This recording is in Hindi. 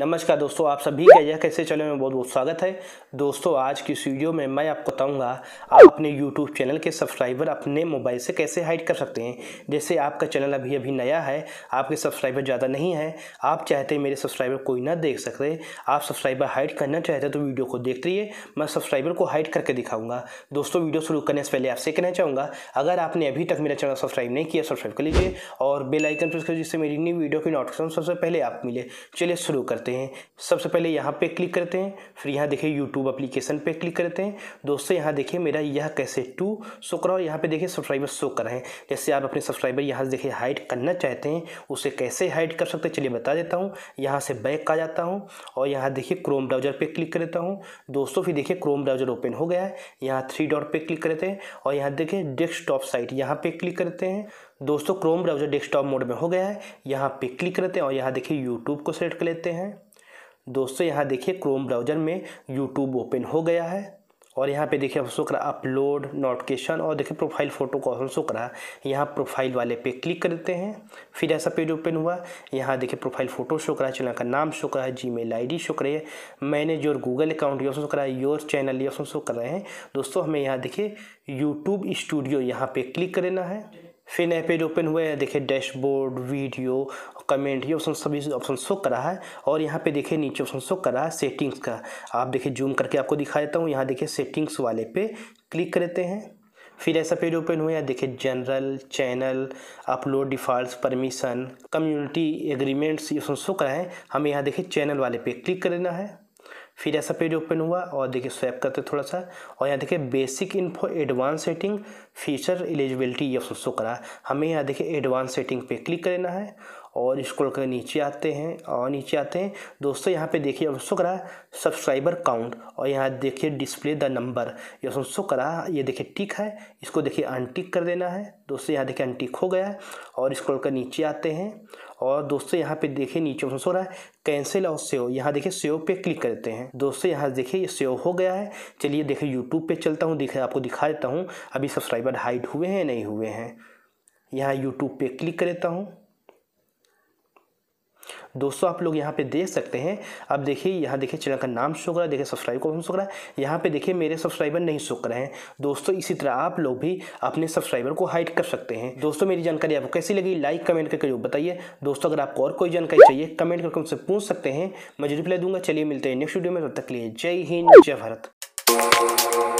नमस्कार दोस्तों आप सभी का यह कैसे चैनल में बहुत बहुत स्वागत है दोस्तों आज की इस वीडियो में मैं आपको बताऊंगा आप अपने यूट्यूब चैनल के सब्सक्राइबर अपने मोबाइल से कैसे हाइड कर सकते हैं जैसे आपका चैनल अभी अभी नया है आपके सब्सक्राइबर ज़्यादा नहीं है आप चाहते मेरे सब्सक्राइबर कोई ना देख सकते आप सब्सक्राइबर हाइड करना चाहते तो वीडियो को देख रही मैं सब्सक्राइबर को हाइड करके दिखाऊंगा दोस्तों वीडियो शुरू करने से पहले आपसे कहना चाहूँगा अगर आपने अभी तक मेरा चैनल सब्सक्राइब नहीं किया सब्सक्राइब कर लीजिए और बेलाइकन प्रेस कर जिससे मेरी न्यू वीडियो की नोटिफिकेशन सबसे पहले आप मिले चलिए शुरू करते करते हैं सबसे पहले यहाँ पे क्लिक करते हैं फिर यहाँ देखिए यूट्यूब अप्लीकेशन पे क्लिक करते हैं दोस्तों यहाँ देखिए मेरा यह कैसे टू शो करा और यहाँ पे देखिए सब्सक्राइबर शो कर रहे हैं जैसे आप अपने सब्सक्राइबर यहाँ से देखिए हाइड करना चाहते हैं उसे कैसे हाइड कर सकते हैं चलिए बता देता हूँ यहाँ से बैक आ जाता हूँ और यहाँ देखिए क्रोम ब्राउजर पर क्लिक करता हूँ दोस्तों फिर देखिए क्रोम ब्राउजर ओपन हो गया है यहाँ थ्री डॉट पर क्लिक करते हैं और यहाँ देखिए डेस्कटॉप साइट यहाँ पर क्लिक करते हैं दोस्तों क्रोम ब्राउज़र डेस्कटॉप मोड में हो गया है यहाँ पे क्लिक करते हैं और यहाँ देखिए यूट्यूब को सेलेक्ट कर लेते हैं दोस्तों यहाँ देखिए क्रोम ब्राउज़र में यूट्यूब ओपन हो गया है और यहाँ पे देखिए शो करा अपलोड नोटिफिकेशन और देखिए प्रोफाइल फ़ोटो का ऑप्शन शो करा यहाँ प्रोफाइल वाले पे क्लिक कर देते हैं फिर ऐसा पेज ओपन हुआ यहाँ देखिए प्रोफाइल फ़ोटो शो करा चैनल का नाम शो करा है जी मेल आई शो कराई है मैनेज योर गूगल अकाउंट ये ऑप्शन शो करा है योर चैनल ये ऑप्शन शो कर रहे हैं दोस्तों हमें यहाँ देखिए यूट्यूब स्टूडियो यहाँ पर क्लिक करना है फिर नए पेज ओपन हुए हैं देखिए डैशबोर्ड वीडियो कमेंट ये ऑप्शन सभी ऑप्शन शो कर रहा है और यहाँ पे देखिए नीचे ऑप्शन शो कर रहा है सेटिंग्स का आप देखिए जूम करके आपको दिखा देता हूँ यहाँ देखिए सेटिंग्स वाले पे क्लिक करते हैं फिर ऐसा पेज ओपन हुआ देखिए general channel upload default permission community agreements ये ऑप्शन शो करा है हमें यहाँ देखिए चैनल वाले पे क्लिक करना है फिर ऐसा पेज ओपन हुआ और देखिए स्वैप करते थोड़ा सा और यहाँ देखिए basic info advance setting feature eligibility ये शो करा हमें यहाँ देखिए एडवांस सेटिंग पे क्लिक करना है और स्क्रॉल कर नीचे आते हैं और नीचे आते हैं दोस्तों यहाँ पे देखिए ऑप्शन करा सब्सक्राइबर काउंट और यहाँ देखिए डिस्प्ले द नंबर ये सो करा ये देखिए टिक है इसको देखिए अनटिक कर देना है दोस्तों यहाँ देखिए अनटिक हो गया और स्क्रॉल कर नीचे आते हैं और दोस्तों यहाँ पे देखिए नीचे ऑप्शन हो रहा है कैंसिल और सेव यहाँ देखिए सेव पे क्लिक करते हैं दोस्तों यहाँ देखिए ये सेव हो गया है चलिए देखिए यूट्यूब पे चलता हूँ देखिए आपको दिखा देता हूँ अभी सब्सक्राइबर हाइड हुए हैं नहीं हुए हैं यहाँ यूट्यूब पे क्लिक कर देता हूँ दोस्तों आप लोग यहाँ पे देख सकते हैं अब देखिए यहाँ देखिए चैनल का नाम शो कर रहा है देखिए सब्सक्राइब को ऑप्शन शो कर रहा है यहाँ पे देखिए मेरे सब्सक्राइबर नहीं शो कर रहे हैं दोस्तों इसी तरह आप लोग भी अपने सब्सक्राइबर को हाइड कर सकते हैं दोस्तों मेरी जानकारी आपको कैसी लगी लाइक कमेंट करके जरूर बताइए दोस्तों अगर आपको और कोई जानकारी चाहिए कमेंट करके उनसे पूछ सकते हैं मैं जरूर रिप्लाई दूंगा चलिए मिलते हैं नेक्स्ट वीडियो में तब तक लिए जय हिंद जय भारत